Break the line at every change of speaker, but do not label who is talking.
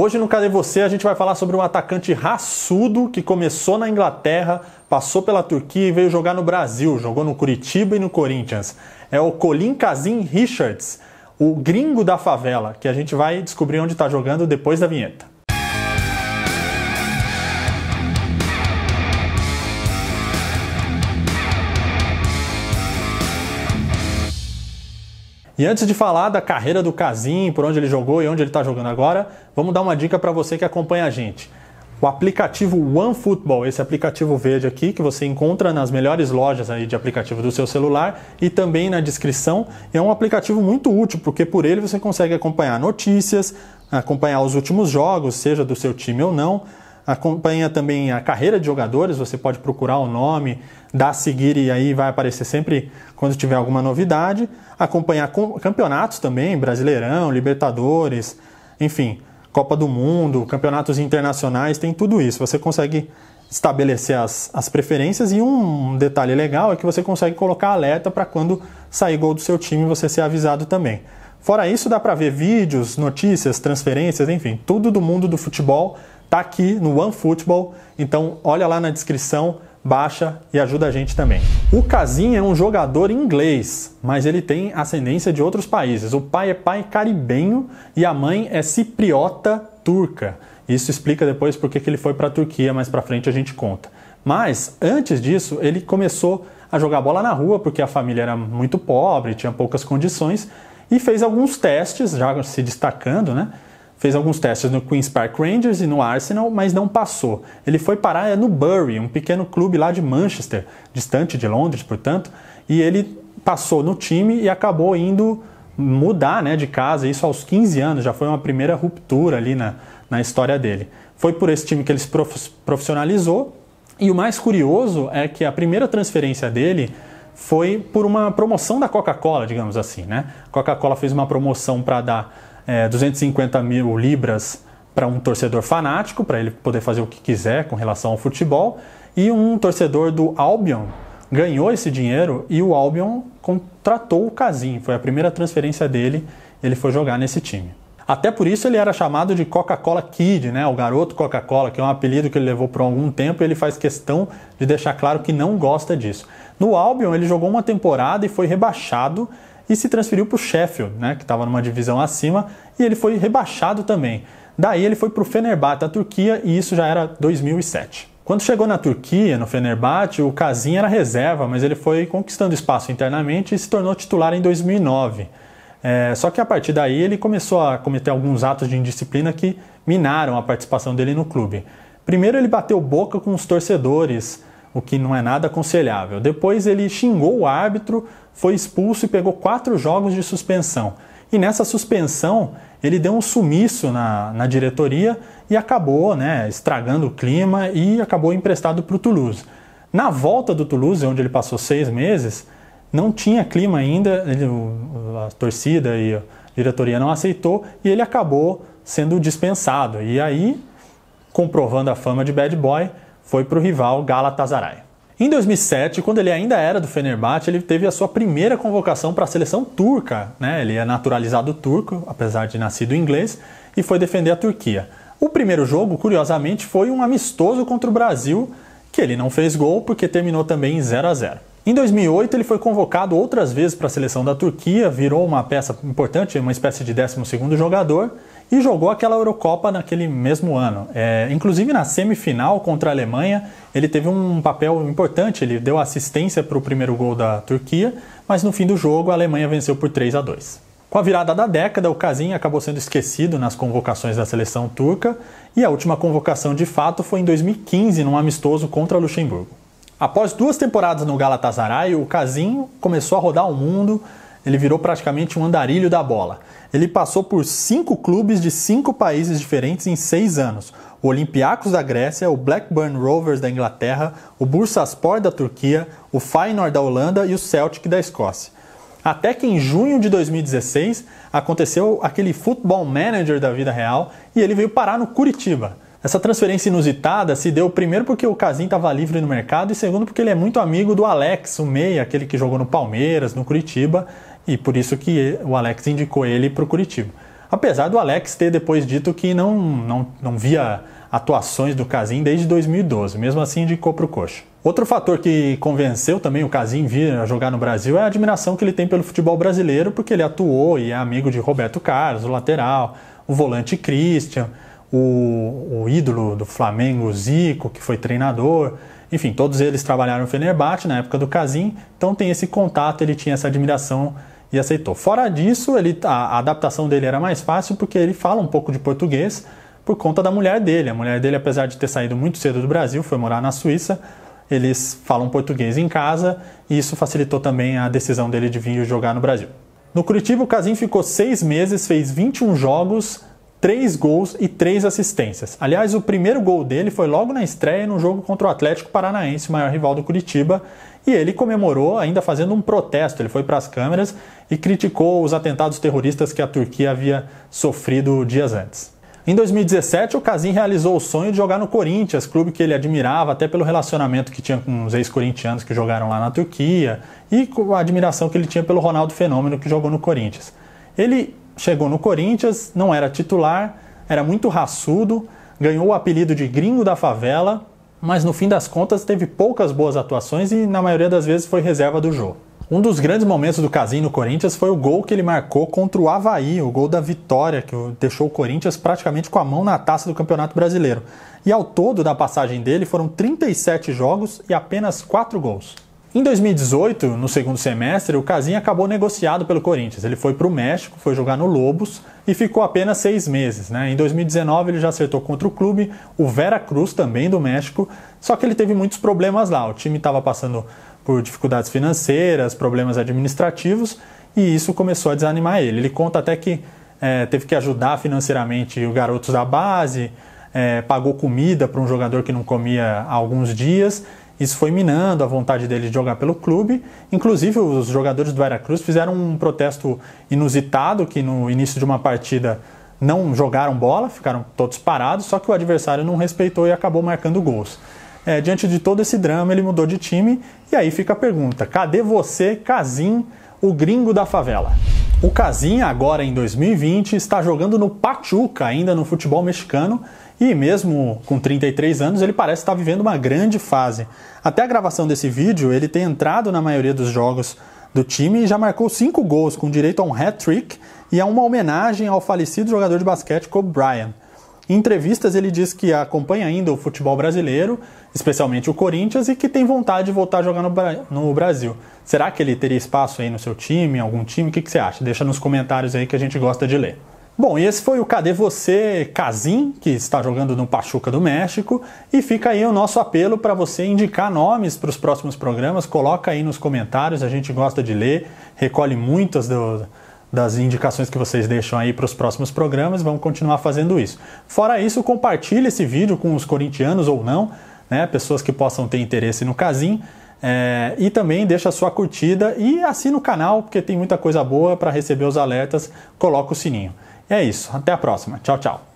Hoje no Cadê Você a gente vai falar sobre um atacante raçudo que começou na Inglaterra, passou pela Turquia e veio jogar no Brasil, jogou no Curitiba e no Corinthians. É o Colin Kazim Richards, o gringo da favela, que a gente vai descobrir onde está jogando depois da vinheta. E antes de falar da carreira do Casim, por onde ele jogou e onde ele está jogando agora, vamos dar uma dica para você que acompanha a gente. O aplicativo OneFootball, esse aplicativo verde aqui, que você encontra nas melhores lojas aí de aplicativo do seu celular e também na descrição, é um aplicativo muito útil, porque por ele você consegue acompanhar notícias, acompanhar os últimos jogos, seja do seu time ou não, acompanha também a carreira de jogadores, você pode procurar o nome, dar a seguir e aí vai aparecer sempre quando tiver alguma novidade. Acompanhar campeonatos também, Brasileirão, Libertadores, enfim, Copa do Mundo, campeonatos internacionais, tem tudo isso. Você consegue estabelecer as, as preferências e um detalhe legal é que você consegue colocar alerta para quando sair gol do seu time você ser avisado também. Fora isso, dá para ver vídeos, notícias, transferências, enfim, tudo do mundo do futebol Tá aqui no OneFootball, então olha lá na descrição, baixa e ajuda a gente também. O Casim é um jogador inglês, mas ele tem ascendência de outros países. O pai é pai caribenho e a mãe é cipriota turca. Isso explica depois por que ele foi para a Turquia, mais para frente a gente conta. Mas antes disso, ele começou a jogar bola na rua porque a família era muito pobre, tinha poucas condições e fez alguns testes, já se destacando, né? fez alguns testes no Queen's Park Rangers e no Arsenal, mas não passou. Ele foi parar é, no Bury, um pequeno clube lá de Manchester, distante de Londres, portanto, e ele passou no time e acabou indo mudar né, de casa, isso aos 15 anos, já foi uma primeira ruptura ali na, na história dele. Foi por esse time que ele se profissionalizou, e o mais curioso é que a primeira transferência dele foi por uma promoção da Coca-Cola, digamos assim. Né? A Coca-Cola fez uma promoção para dar é, 250 mil libras para um torcedor fanático, para ele poder fazer o que quiser com relação ao futebol, e um torcedor do Albion ganhou esse dinheiro e o Albion contratou o Casim, foi a primeira transferência dele, ele foi jogar nesse time. Até por isso ele era chamado de Coca-Cola Kid, né? O garoto Coca-Cola, que é um apelido que ele levou por algum tempo, e ele faz questão de deixar claro que não gosta disso. No Albion ele jogou uma temporada e foi rebaixado e se transferiu para o Sheffield, né, que estava numa divisão acima, e ele foi rebaixado também. Daí ele foi para o Fenerbahçe, a Turquia, e isso já era 2007. Quando chegou na Turquia, no Fenerbahçe, o Kazin era reserva, mas ele foi conquistando espaço internamente e se tornou titular em 2009. É, só que a partir daí ele começou a cometer alguns atos de indisciplina que minaram a participação dele no clube. Primeiro ele bateu boca com os torcedores, o que não é nada aconselhável. Depois ele xingou o árbitro, foi expulso e pegou quatro jogos de suspensão. E nessa suspensão ele deu um sumiço na, na diretoria e acabou né, estragando o clima e acabou emprestado para o Toulouse. Na volta do Toulouse, onde ele passou seis meses, não tinha clima ainda, ele, a torcida e a diretoria não aceitou e ele acabou sendo dispensado. E aí, comprovando a fama de bad boy, foi para o rival Galatasaray. Em 2007, quando ele ainda era do Fenerbahçe, ele teve a sua primeira convocação para a seleção turca. Né? Ele é naturalizado turco, apesar de nascido inglês, e foi defender a Turquia. O primeiro jogo, curiosamente, foi um amistoso contra o Brasil, que ele não fez gol porque terminou também em 0 a 0. Em 2008, ele foi convocado outras vezes para a seleção da Turquia, virou uma peça importante, uma espécie de 12 jogador, e jogou aquela Eurocopa naquele mesmo ano. É, inclusive na semifinal contra a Alemanha, ele teve um papel importante, ele deu assistência para o primeiro gol da Turquia, mas no fim do jogo a Alemanha venceu por 3 a 2. Com a virada da década, o Casim acabou sendo esquecido nas convocações da seleção turca e a última convocação de fato foi em 2015, num amistoso contra Luxemburgo. Após duas temporadas no Galatasaray, o Casim começou a rodar o mundo, ele virou praticamente um andarilho da bola. Ele passou por cinco clubes de cinco países diferentes em seis anos: o Olympiacos da Grécia, o Blackburn Rovers da Inglaterra, o Bursaspor da Turquia, o Feyenoord da Holanda e o Celtic da Escócia. Até que em junho de 2016 aconteceu aquele futebol manager da vida real e ele veio parar no Curitiba. Essa transferência inusitada se deu primeiro porque o Casim estava livre no mercado e segundo porque ele é muito amigo do Alex, o meia, aquele que jogou no Palmeiras, no Curitiba, e por isso que o Alex indicou ele para o Curitiba. Apesar do Alex ter depois dito que não, não, não via atuações do Casim desde 2012, mesmo assim indicou para o Coxa. Outro fator que convenceu também o Casim vir a jogar no Brasil é a admiração que ele tem pelo futebol brasileiro, porque ele atuou e é amigo de Roberto Carlos, o lateral, o volante Christian, o, o ídolo do Flamengo, Zico, que foi treinador. Enfim, todos eles trabalharam no Fenerbahçe na época do Casim, então tem esse contato, ele tinha essa admiração e aceitou. Fora disso, ele, a, a adaptação dele era mais fácil porque ele fala um pouco de português por conta da mulher dele. A mulher dele, apesar de ter saído muito cedo do Brasil, foi morar na Suíça. Eles falam português em casa e isso facilitou também a decisão dele de vir jogar no Brasil. No Curitiba, o Casim ficou seis meses, fez 21 jogos, três gols e três assistências. Aliás, o primeiro gol dele foi logo na estreia no jogo contra o Atlético Paranaense, o maior rival do Curitiba, e ele comemorou ainda fazendo um protesto. Ele foi para as câmeras e criticou os atentados terroristas que a Turquia havia sofrido dias antes. Em 2017, o Casim realizou o sonho de jogar no Corinthians, clube que ele admirava até pelo relacionamento que tinha com os ex-corintianos que jogaram lá na Turquia e com a admiração que ele tinha pelo Ronaldo Fenômeno que jogou no Corinthians. Ele Chegou no Corinthians, não era titular, era muito raçudo, ganhou o apelido de gringo da favela, mas no fim das contas teve poucas boas atuações e na maioria das vezes foi reserva do jogo. Um dos grandes momentos do Casim no Corinthians foi o gol que ele marcou contra o Havaí, o gol da vitória, que deixou o Corinthians praticamente com a mão na taça do Campeonato Brasileiro. E ao todo da passagem dele foram 37 jogos e apenas 4 gols. Em 2018, no segundo semestre, o Casim acabou negociado pelo Corinthians. Ele foi para o México, foi jogar no Lobos e ficou apenas seis meses. Né? Em 2019, ele já acertou contra o clube, o Veracruz, também do México, só que ele teve muitos problemas lá. O time estava passando por dificuldades financeiras, problemas administrativos e isso começou a desanimar ele. Ele conta até que é, teve que ajudar financeiramente os garotos da base, é, pagou comida para um jogador que não comia há alguns dias isso foi minando a vontade dele de jogar pelo clube. Inclusive, os jogadores do Veracruz fizeram um protesto inusitado que no início de uma partida não jogaram bola, ficaram todos parados, só que o adversário não respeitou e acabou marcando gols. É, diante de todo esse drama, ele mudou de time e aí fica a pergunta: cadê você, Casim, o gringo da favela? O Casim, agora em 2020, está jogando no Pachuca, ainda no futebol mexicano, e mesmo com 33 anos, ele parece estar vivendo uma grande fase. Até a gravação desse vídeo, ele tem entrado na maioria dos jogos do time e já marcou 5 gols com direito a um hat-trick e a uma homenagem ao falecido jogador de basquete Kobe Bryant. Em entrevistas, ele diz que acompanha ainda o futebol brasileiro, especialmente o Corinthians, e que tem vontade de voltar a jogar no, Brasil. Será que ele teria espaço aí no seu time, em algum time? O que você acha? Deixa nos comentários aí que a gente gosta de ler. Bom, e esse foi o Cadê Você Casim, que está jogando no Pachuca do México, e fica aí o nosso apelo para você indicar nomes para os próximos programas, coloca aí nos comentários, a gente gosta de ler, recolhe muitas do, das indicações que vocês deixam aí para os próximos programas, vamos continuar fazendo isso. Fora isso, compartilhe esse vídeo com os corintianos ou não, né, pessoas que possam ter interesse no Casim, é, e também deixa a sua curtida e assina o canal, porque tem muita coisa boa para receber os alertas, coloca o sininho é isso. Até a próxima. Tchau, tchau.